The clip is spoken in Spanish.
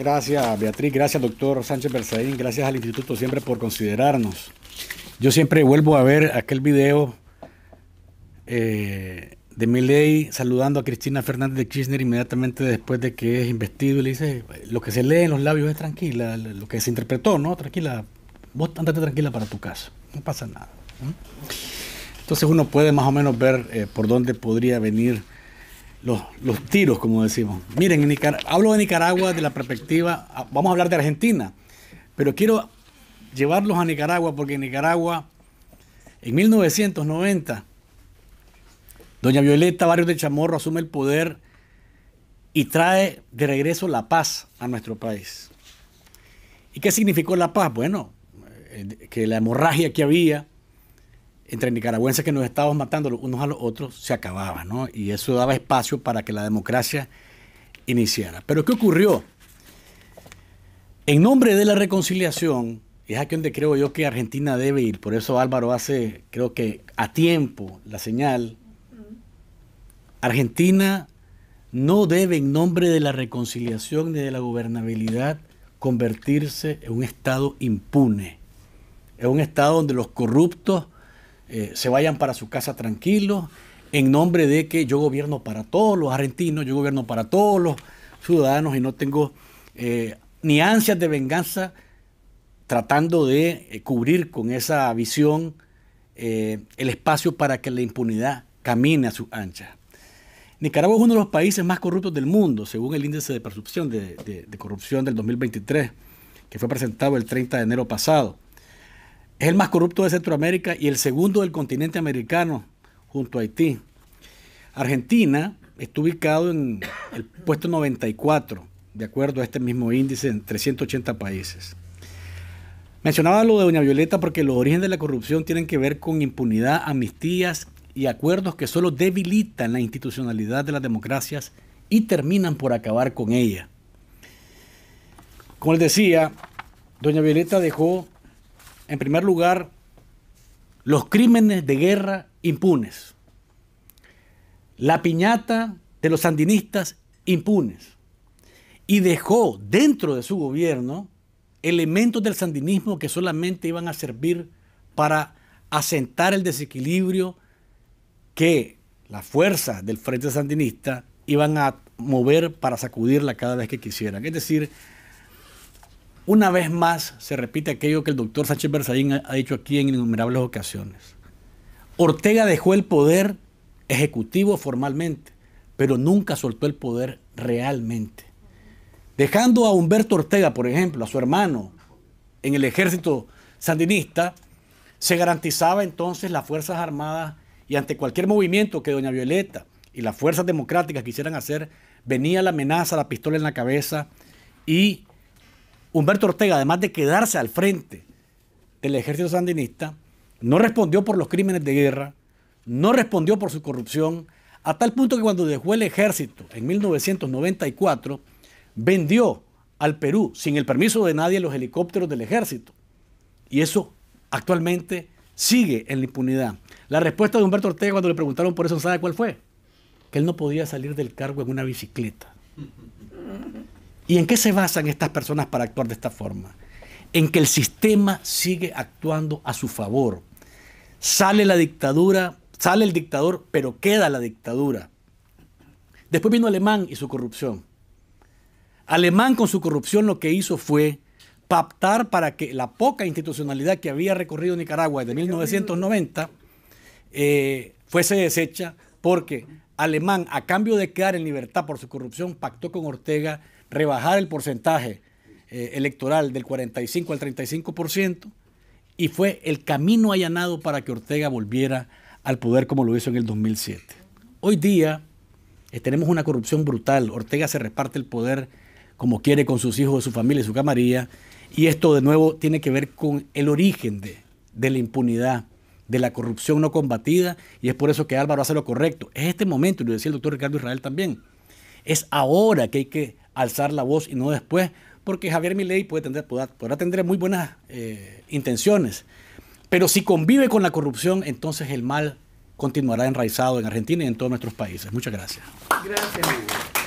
Gracias, Beatriz. Gracias, doctor Sánchez Berzaín. Gracias al Instituto siempre por considerarnos. Yo siempre vuelvo a ver aquel video eh, de Miley saludando a Cristina Fernández de Kirchner inmediatamente después de que es investido y le dice, lo que se lee en los labios es tranquila, lo que se interpretó, ¿no? Tranquila, vos andate tranquila para tu casa, no pasa nada. Entonces uno puede más o menos ver eh, por dónde podría venir los, tiros, como decimos. Miren, hablo de Nicaragua de la perspectiva, ah, vamos a hablar de Argentina, pero quiero llevarlos a Nicaragua porque en Nicaragua, en 1990, doña Violeta Barrios de Chamorro asume el poder y trae de regreso la paz a nuestro país. ¿Y qué significó la paz? Bueno, eh, que la hemorragia que había entre nicaragüenses que nos estábamos matando los unos a los otros se acababa, ¿no? Y eso daba espacio para que la democracia iniciara. Pero ¿qué ocurrió? En nombre de la reconciliación, es aquí donde creo yo que Argentina debe ir, por eso Álvaro hace, creo que a tiempo, la señal. Argentina no debe en nombre de la reconciliación ni de la gobernabilidad convertirse en un Estado impune, Es un Estado donde los corruptos eh, se vayan para su casa tranquilos, en nombre de que yo gobierno para todos los argentinos, yo gobierno para todos los ciudadanos y no tengo eh, ni ansias de venganza tratando de eh, cubrir con esa visión el espacio para que la impunidad camine a sus anchas. Nicaragua es uno de los países más corruptos del mundo, según el índice de percepción de corrupción del 2023, que fue presentado el 30 de enero pasado. Es el más corrupto de Centroamérica y el segundo del continente americano, junto a Haití. Argentina está ubicado en el puesto 94, de acuerdo a este mismo índice, en 380 países. Mencionaba lo de Doña Violeta porque los orígenes de la corrupción tienen que ver con impunidad, amnistías y acuerdos que solo debilitan la institucionalidad de las democracias y terminan por acabar con ella. Como él decía, Doña Violeta dejó en primer lugar, los crímenes de guerra impunes, la piñata de los sandinistas impunes, y dejó dentro de su gobierno elementos del sandinismo que solamente iban a servir para asentar el desequilibrio que las fuerzas del Frente Sandinista iban a mover para sacudirla cada vez que quisieran. Es decir, una vez más se repite aquello que el doctor Sánchez Berzaín ha dicho aquí en innumerables ocasiones. Ortega dejó el poder ejecutivo formalmente, pero nunca soltó el poder realmente. Dejando a Humberto Ortega, por ejemplo, a su hermano, en el ejército sandinista, se garantizaba entonces las Fuerzas Armadas y ante cualquier movimiento que doña Violeta y las fuerzas democráticas quisieran hacer, venía la amenaza, la pistola en la cabeza y Humberto Ortega, además de quedarse al frente del ejército sandinista, no respondió por los crímenes de guerra, no respondió por su corrupción, a tal punto que cuando dejó el ejército en 1994, vendió al Perú, sin el permiso de nadie, los helicópteros del ejército. Y eso actualmente sigue en la impunidad. La respuesta de Humberto Ortega cuando le preguntaron por eso, ¿sabe cuál fue? Que él no podía salir del cargo en una bicicleta. ¿Y en qué se basan estas personas para actuar de esta forma? En que el sistema sigue actuando a su favor. Sale la dictadura, sale el dictador, pero queda la dictadura. Después vino Alemán y su corrupción. Alemán con su corrupción lo que hizo fue pactar para que la poca institucionalidad que había recorrido Nicaragua desde 1990 eh, fuese deshecha porque Alemán, a cambio de quedar en libertad por su corrupción, pactó con Ortega rebajar el porcentaje eh, electoral del 45 al 35% y fue el camino allanado para que Ortega volviera al poder como lo hizo en el 2007. Hoy día eh, tenemos una corrupción brutal. Ortega se reparte el poder como quiere con sus hijos, su familia y su camarilla. Y esto de nuevo tiene que ver con el origen de, de la impunidad, de la corrupción no combatida. Y es por eso que Álvaro hace lo correcto. Es este momento, y lo decía el doctor Ricardo Israel también. Es ahora que hay que alzar la voz y no después, porque Javier Milei puede tener, podrá, tener muy buenas eh, intenciones, pero si convive con la corrupción, entonces el mal continuará enraizado en Argentina y en todos nuestros países. Muchas gracias. Gracias.